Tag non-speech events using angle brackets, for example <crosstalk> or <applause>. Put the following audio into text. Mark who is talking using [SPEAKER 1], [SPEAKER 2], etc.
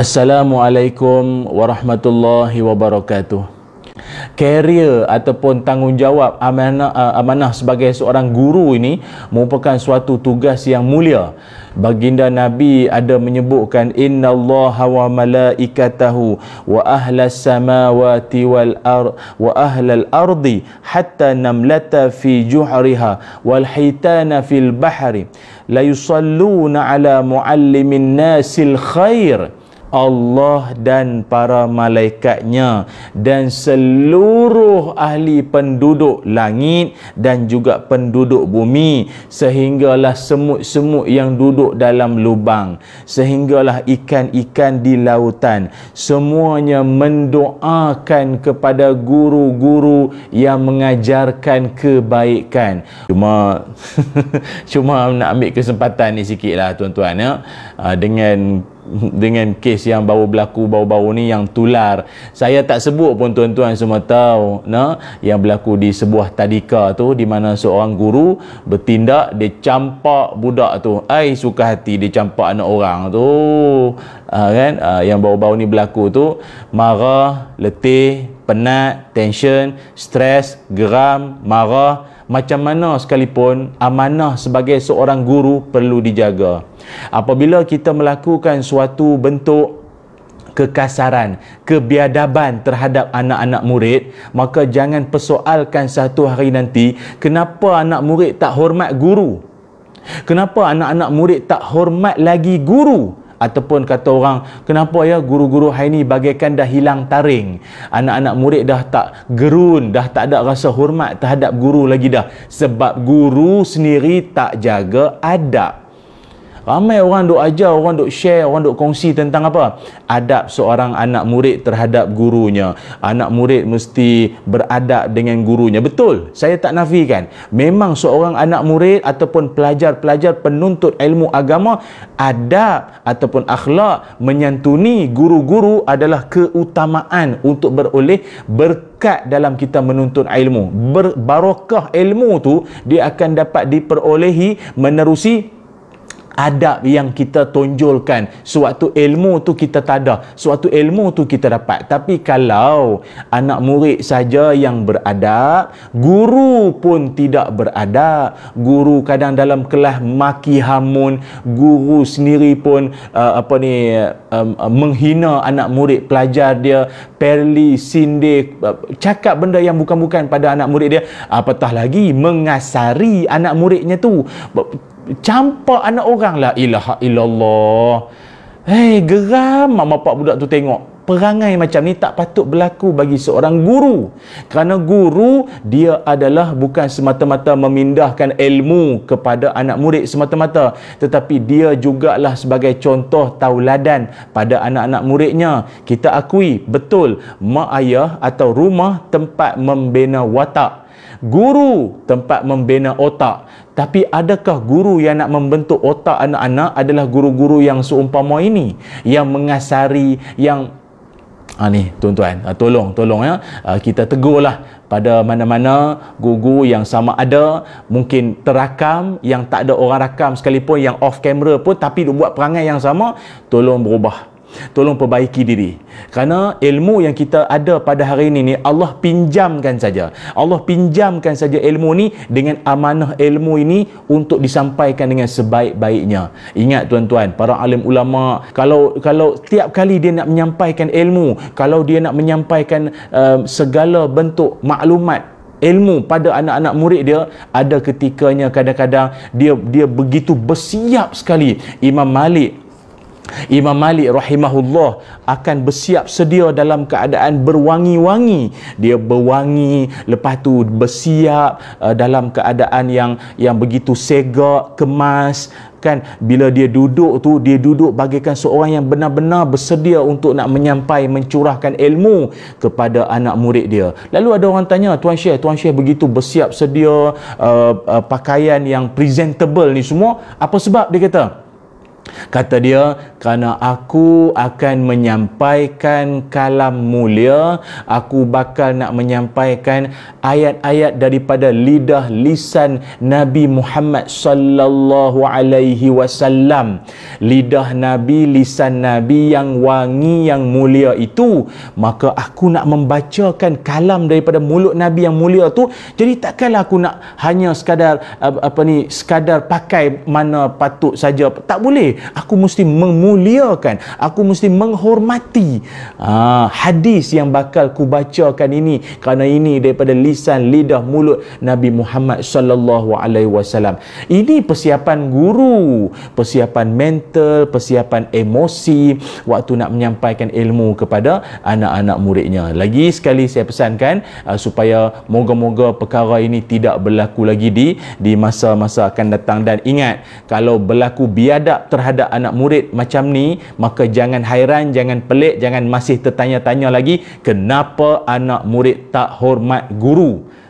[SPEAKER 1] Assalamualaikum warahmatullahi wabarakatuh. Career ataupun tanggungjawab amanah, uh, amanah sebagai seorang guru ini merupakan suatu tugas yang mulia. Baginda Nabi ada menyebutkan Inna Allah wa malaikatahu wa ahlas samawati wal ar wa ahlal ardi hatta namlata fi juhriha wal hitana fil bahri la yusalluna ala muallimin nasil khair. Allah dan para malaikatnya dan seluruh ahli penduduk langit dan juga penduduk bumi sehinggalah semut-semut yang duduk dalam lubang sehinggalah ikan-ikan di lautan semuanya mendoakan kepada guru-guru yang mengajarkan kebaikan cuma <laughs> cuma nak ambil kesempatan ni lah tuan-tuan ya ah, dengan dengan kes yang baru berlaku baru-baru ni yang tular saya tak sebut pun tuan-tuan semua tahu nah, yang berlaku di sebuah tadika tu di mana seorang guru bertindak dia campak budak tu ai suka hati dia campak anak orang tu ha, kan ha, yang baru-baru ni berlaku tu marah letih penat tension stres geram marah macam mana sekalipun amanah sebagai seorang guru perlu dijaga. Apabila kita melakukan suatu bentuk kekasaran, kebiadaban terhadap anak-anak murid, maka jangan persoalkan satu hari nanti kenapa anak murid tak hormat guru. Kenapa anak-anak murid tak hormat lagi guru? ataupun kata orang kenapa ya guru-guru hari ni bagaikan dah hilang taring anak-anak murid dah tak gerun dah tak ada rasa hormat terhadap guru lagi dah sebab guru sendiri tak jaga adab Ramai orang duk ajar, orang duk share, orang duk kongsi tentang apa? Adab seorang anak murid terhadap gurunya. Anak murid mesti beradab dengan gurunya. Betul, saya tak nafikan. Memang seorang anak murid ataupun pelajar-pelajar penuntut ilmu agama, adab ataupun akhlak menyantuni guru-guru adalah keutamaan untuk beroleh berkat dalam kita menuntut ilmu. Berbarakah ilmu tu dia akan dapat diperolehi menerusi adab yang kita tonjolkan suatu ilmu tu kita tada suatu ilmu tu kita dapat tapi kalau anak murid saja yang beradab guru pun tidak beradab guru kadang dalam kelas maki hamun guru sendiri pun uh, apa ni um, uh, menghina anak murid pelajar dia perli sindir uh, cakap benda yang bukan-bukan pada anak murid dia apatah lagi mengasari anak muridnya tu campak anak orang la ilaha illallah hei geram mak bapak budak tu tengok perangai macam ni tak patut berlaku bagi seorang guru kerana guru dia adalah bukan semata-mata memindahkan ilmu kepada anak murid semata-mata tetapi dia juga lah sebagai contoh tauladan pada anak-anak muridnya kita akui betul mak ayah atau rumah tempat membina watak guru tempat membina otak tapi adakah guru yang nak membentuk otak anak-anak adalah guru-guru yang seumpama ini yang mengasari yang ha, ni tuan-tuan ah, tolong tolong ya ah, kita tegurlah pada mana-mana guru yang sama ada mungkin terakam yang tak ada orang rakam sekalipun yang off camera pun tapi buat perangai yang sama tolong berubah tolong perbaiki diri kerana ilmu yang kita ada pada hari ini ni Allah pinjamkan saja Allah pinjamkan saja ilmu ni dengan amanah ilmu ini untuk disampaikan dengan sebaik-baiknya ingat tuan-tuan para alim ulama kalau kalau tiap kali dia nak menyampaikan ilmu kalau dia nak menyampaikan um, segala bentuk maklumat ilmu pada anak-anak murid dia ada ketikanya kadang-kadang dia dia begitu bersiap sekali Imam Malik Imam Malik rahimahullah akan bersiap sedia dalam keadaan berwangi-wangi. Dia berwangi lepas tu bersiap uh, dalam keadaan yang yang begitu segak, kemas kan bila dia duduk tu dia duduk bagaikan seorang yang benar-benar bersedia untuk nak menyampai mencurahkan ilmu kepada anak murid dia. Lalu ada orang tanya, "Tuan Syekh, Tuan Syekh begitu bersiap sedia uh, uh, pakaian yang presentable ni semua, apa sebab?" dia kata. Kata dia, kerana aku akan menyampaikan kalam mulia, aku bakal nak menyampaikan ayat-ayat daripada lidah lisan Nabi Muhammad sallallahu alaihi wasallam. Lidah Nabi, lisan Nabi yang wangi, yang mulia itu. Maka aku nak membacakan kalam daripada mulut Nabi yang mulia tu. Jadi takkanlah aku nak hanya sekadar apa ni sekadar pakai mana patut saja tak boleh aku mesti memuliakan aku mesti menghormati uh, hadis yang bakal ku bacakan ini kerana ini daripada lisan lidah mulut Nabi Muhammad sallallahu alaihi wasallam ini persiapan guru persiapan mental persiapan emosi waktu nak menyampaikan ilmu kepada anak-anak muridnya lagi sekali saya pesankan uh, supaya moga-moga perkara ini tidak berlaku lagi di di masa-masa akan datang dan ingat kalau berlaku biadab terhadap ada anak murid macam ni, maka jangan hairan, jangan pelik, jangan masih tertanya-tanya lagi kenapa anak murid tak hormat guru.